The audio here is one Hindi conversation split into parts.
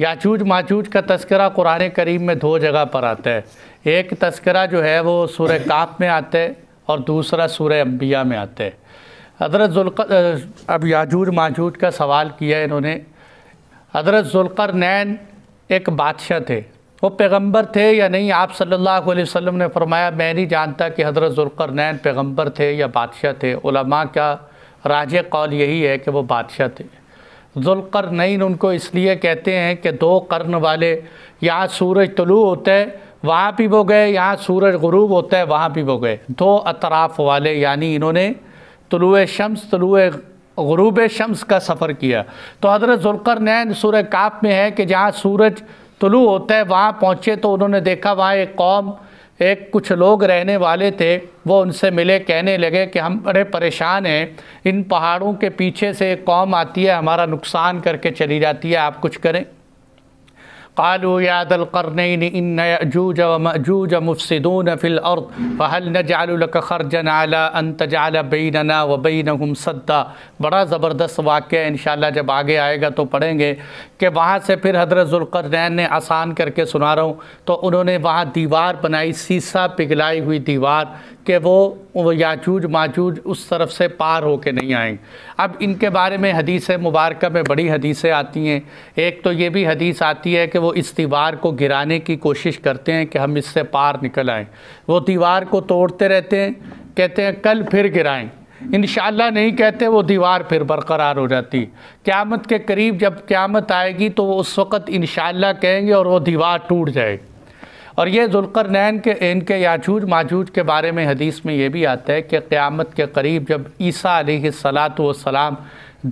याचूज माचूज का तस्करा कुरान करीम में दो जगह पर आता है एक तस्करा जो है वो सूर्य काप में आता है और दूसरा सूर्य अम्बिया में आता है हजरत अब याजूज माजूज का सवाल किया इन्होंने हजरत जुल्कर नैन एक बादशाह थे वो पैगंबर थे या नहीं आप सल्लल्लाहु अलैहि वसल्लम ने फरमाया मैं नहीं जानता कि हजरत जुल्कर नैन पैगंबर थे या बादशाह थे उलमा का राज कौल यही है कि वो बादशाह थे नईन उनको इसलिए कहते हैं कि दो कर्न वाले यहाँ सूरज तलु होता है वहाँ भी वो गए यहाँ सूरज गरूब होता है वहाँ भी वो गए दो अतराफ़ वाले यानी इन्होंने तलु शम्स तलु गरूब शम्स का सफ़र किया तो हज़रत नैन सूर्य काफ में है कि जहाँ सूरज तलु होता है वहाँ पहुँचे तो उन्होंने देखा वहाँ एक कौम एक कुछ लोग रहने वाले थे वो उनसे मिले कहने लगे कि हम बड़े परेशान हैं इन पहाड़ों के पीछे से कौम आती है हमारा नुकसान करके चली जाती है आप कुछ करें कालू यादल करनैन इन यजूज व मजूज मुफसदून फिल अर्द फ़हल नजालक खरजन आला अन तजाल बैनना व बैन सद्दा बड़ा ज़बरदस्त वाक़ इन जब आगे आएगा तो पढ़ेंगे कि वहाँ से फिर हजरत ज़ुल्करनैन ने आसान करके सुना रहा हूँ तो उन्होंने वहाँ दीवार बनाई शीशा पिघलाई हुई दीवार कि वो याचूज माचूज उस तरफ से पार हो के नहीं आएंगे अब इनके बारे में हदीस मुबारक में बड़ी हदीसें आती हैं एक तो ये भी हदीस आती है कि वो इस दीवार को गिराने की कोशिश करते हैं कि हम इससे पार निकल आएँ वो दीवार को तोड़ते रहते हैं कहते हैं कल फिर गिराएँ इन नहीं कहते वो दीवार फिर बरकरार हो जाती क़्यामत के करीब जब क़्यामत आएगी तो वो उस वक़्त इन कहेंगे और वो दीवार टूट जाएगी और ये नैन के इनके याजूज माजूज के बारे में हदीस में ये भी आता है कि क़्यामत के करीब जब ईसा सलात वसलाम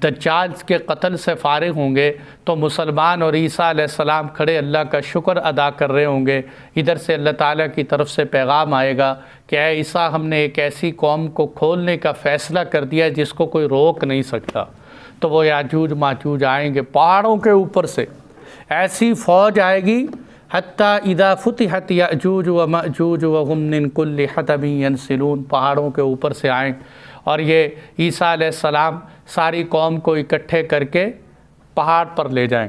दज्जाल के कत्ल से फारग होंगे तो मुसलमान और ईसा सलाम खड़े अल्लाह का शुक्र अदा कर रहे होंगे इधर से अल्लाह ताला की तरफ से पैगाम आएगा कि ईसा हमने एक ऐसी कौम को खोलने का फ़ैसला कर दिया जिसको कोई रोक नहीं सकता तो वो याजूज माजूज आएंगे पहाड़ों के ऊपर से ऐसी फ़ौज आएगी हती इदा फ़ुतहत जूज व मजूज व हम निनकुल्ल हतबीन सलून पहाड़ों के ऊपर से आएँ और ये ईसा सलाम सारी कौम को इकट्ठे करके पहाड़ पर ले जाएं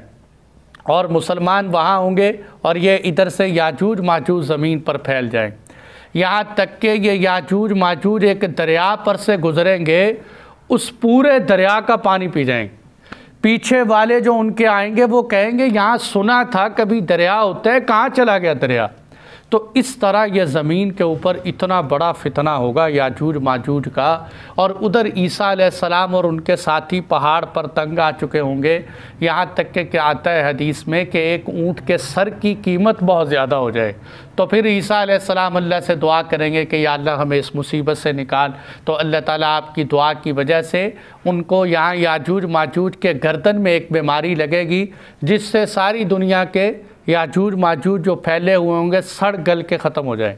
और मुसलमान वहाँ होंगे और ये इधर से याजूज माजूज ज़मीन पर फैल जाएं यहाँ तक के ये याजूज माजूज एक दरिया पर से गुज़रेंगे उस पूरे दरिया का पानी पी जाएंगे पीछे वाले जो उनके आएंगे वो कहेंगे यहाँ सुना था कभी दरिया होता है कहाँ चला गया दरिया तो इस तरह यह ज़मीन के ऊपर इतना बड़ा फितना होगा याजूज माजूज का और उधर ईसा सलाम और उनके साथी पहाड़ पर तंग आ चुके होंगे यहाँ तक के क्या आता है हदीस में कि एक ऊँट के सर की कीमत बहुत ज़्यादा हो जाए तो फिर ईसा सलाम अल्लाह से दुआ करेंगे कि या अल्लाह हमें इस मुसीबत से निकाल तो अल्लाह ताला आपकी दुआ की वजह से उनको यहाँ याजूज माजूज के गर्दन में एक बीमारी लगेगी जिससे सारी दुनिया के याजूज माजूज जो फैले हुए होंगे सड़ गल के ख़त्म हो जाएं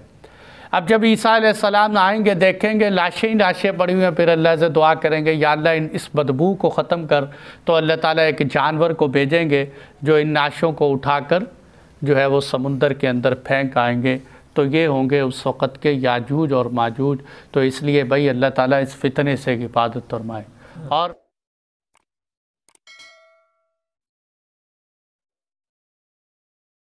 अब जब ईसा सलाम आएंगे देखेंगे लाशें ही लाशें पड़ी हुई हैं फिर अल्लाह से दुआ करेंगे या अल्लाह इन इस बदबू को ख़त्म कर तो अल्लाह ताला एक जानवर को भेजेंगे जो इन लाशों को उठाकर जो है वो समुंदर के अंदर फेंक आएंगे तो ये होंगे उस वक़्त के याजूज और माजूज तो इसलिए भाई अल्लाह ताला इस फितने से हिफाजत फरमाए और